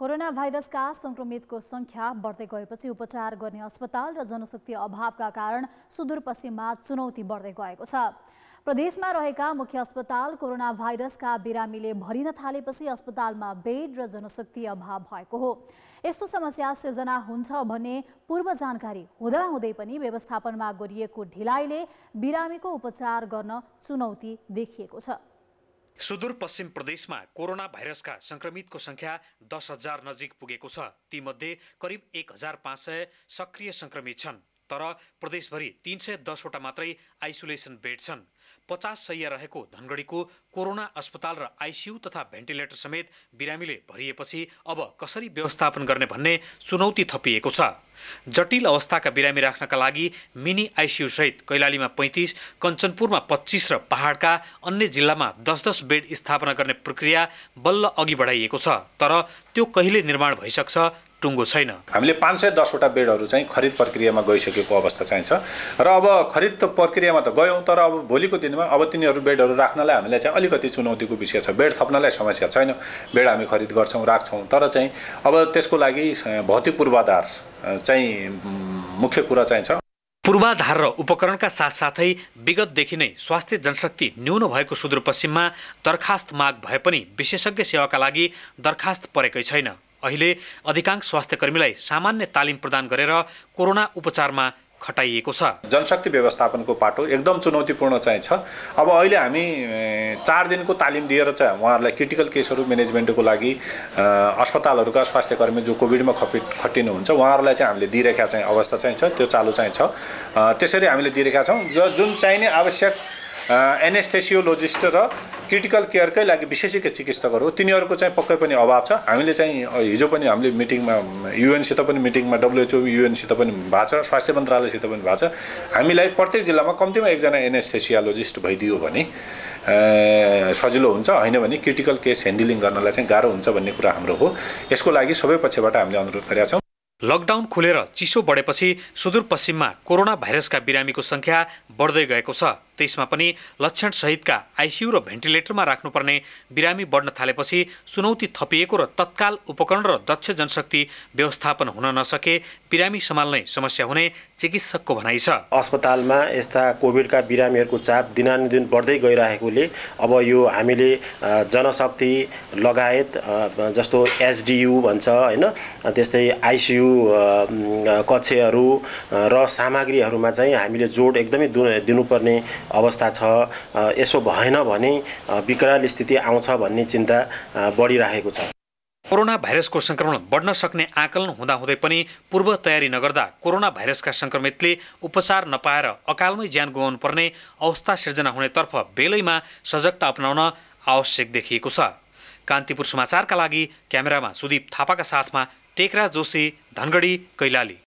corona भाइरसका सङ्क्रमितको सङ्ख्या बढ्दै गएपछि उपचार गर्ने अस्पताल र जनशक्ति अभावका कारण सुदूरपश्चिममा चुनौती बढ्दै गएको छ प्रदेशमा रहेका मुख्य अस्पताल कोरोना भाइरसका बिरामीले भरिन थालेपछि अस्पतालमा बेड र जनशक्ति अभाव भएको हो यस्तो समस्या सृजना हुन्छ भन्ने पूर्व जानकारी हुँदाहुँदै पनि व्यवस्थापनमा गरिएको ढिलाइले बिरामीको उपचार गर्न चुनौती देखिएको छ सुदूरपश्चिम प्रदेशमा कोरोना भाइरसका सङ्क्रमितको सङ्ख्या दस हजार नजिक पुगेको छ तीमध्ये करिब एक हजार पाँच सय सक्रिय सङ्क्रमित छन् तर प्रदेशभरि तिन सय दसवटा मात्रै आइसोलेसन बेड छन् पचास सय रहेको धनगढीको कोरोना अस्पताल र आइसियु तथा भेन्टिलेटर समेत बिरामीले भरिएपछि अब कसरी व्यवस्थापन गर्ने भन्ने चुनौती थपिएको छ जटिल अवस्थाका बिरामी राख्नका लागि मिनी आइसियुसहित कैलालीमा पैँतिस कञ्चनपुरमा पच्चिस र पहाडका अन्य जिल्लामा दस दस बेड स्थापना गर्ने प्रक्रिया बल्ल अघि बढाइएको छ तर त्यो कहिले निर्माण भइसक्छ टुङ्गो छैन हामीले पाँच सय दसवटा बेडहरू चाहिँ खरिद प्रक्रियामा गइसकेको अवस्था चाहिन्छ र अब खरिद प्रक्रियामा त गयौँ तर अब भोलिको दिनमा अब तिनीहरू बेडहरू राख्नलाई हामीलाई चाहिँ अलिकति चुनौतीको विषय छ बेड थप्नलाई समस्या छैन बेड हामी खरिद गर्छौँ राख्छौँ तर चाहिँ अब त्यसको लागि भौतिक पूर्वाधार चाहिँ मुख्य कुरा चाहिँ छ पूर्वाधार र उपकरणका साथसाथै विगतदेखि नै स्वास्थ्य जनशक्ति न्यून भएको सुदूरपश्चिममा दरखास्त माग भए पनि विशेषज्ञ सेवाका लागि दरखास्त परेकै छैन अहिले अधिकांश स्वास्थ्यकर्मीलाई सामान्य तालिम प्रदान गरेर कोरोना उपचारमा खटाइएको छ जनशक्ति व्यवस्थापनको पाटो एकदम चुनौतीपूर्ण चाहिँ छ अब अहिले हामी चार दिनको तालिम दिएर चाहिँ उहाँहरूलाई क्रिटिकल केसहरू म्यानेजमेन्टको लागि अस्पतालहरूका स्वास्थ्यकर्मी जो कोभिडमा खपि खटिनुहुन्छ उहाँहरूलाई चाहिँ हामीले दिइरहेका चाहिँ अवस्था चाहिँ छ त्यो चालु चाहिँ छ त्यसरी हामीले दिइरहेका छौँ जुन चाहिने आवश्यक एनेस्थेसियोलोजिस्ट र क्रिटिकल केयरकै लागि विशेषज्ञ चिकित्सकहरू हो तिनीहरूको चाहिँ पक्कै पनि अभाव छ हामीले चाहिँ हिजो पनि हामीले मिटिङमा युएनसित पनि मिटिङमा डब्लुएचओ युएनसित पनि भएको छ स्वास्थ्य मन्त्रालयसित पनि भएको छ हामीलाई प्रत्येक जिल्लामा कम्तीमा एकजना एनेस्थेसियोलोजिस्ट भइदियो भने सजिलो हुन्छ होइन भने क्रिटिकल केस ह्यान्डलिङ गर्नलाई चाहिँ गाह्रो हुन्छ भन्ने कुरा हाम्रो हो यसको लागि सबै पक्षबाट हामीले अनुरोध गरेका छौँ लकडाउन खुलेर चिसो बढेपछि सुदूरपश्चिममा कोरोना भाइरसका बिरामीको सङ्ख्या बढ्दै गएको छ तेइसमा पनि लक्षणसहितका आइसियु र भेन्टिलेटरमा राख्नुपर्ने बिरामी बढ्न थालेपछि चुनौती थपिएको र तत्काल उपकरण र दक्ष जनशक्ति व्यवस्थापन हुन नसके बिरामी सम्हाल्ने समस्या हुने चिकित्सकको भनाइ छ अस्पतालमा यस्ता कोभिडका बिरामीहरूको चाप दिनानुदिन बढ्दै गइरहेकोले अब यो हामीले जनशक्ति लगायत जस्तो एसडियु भन्छ होइन त्यस्तै आइसियु कक्षहरू र सामग्रीहरूमा चाहिँ हामीले जोड एकदमै दिनुपर्ने अवस्था छ यसो भएन भने विकराल स्थिति आउँछ भन्ने चिन्ता बढिरहेको छ कोरोना भाइरसको सङ्क्रमण बढ्न सक्ने आकलन हुँदाहुँदै पनि पूर्व तयारी नगर्दा कोरोना भाइरसका सङ्क्रमितले उपचार नपाएर अकालमै ज्यान गुमाउनु पर्ने अवस्था सिर्जना हुनेतर्फ बेलैमा सजगता अपनाउन आवश्यक देखिएको छ कान्तिपुर समाचारका लागि क्यामेरामा सुदीप थापाका साथमा टेकरा जोशी धनगढी कैलाली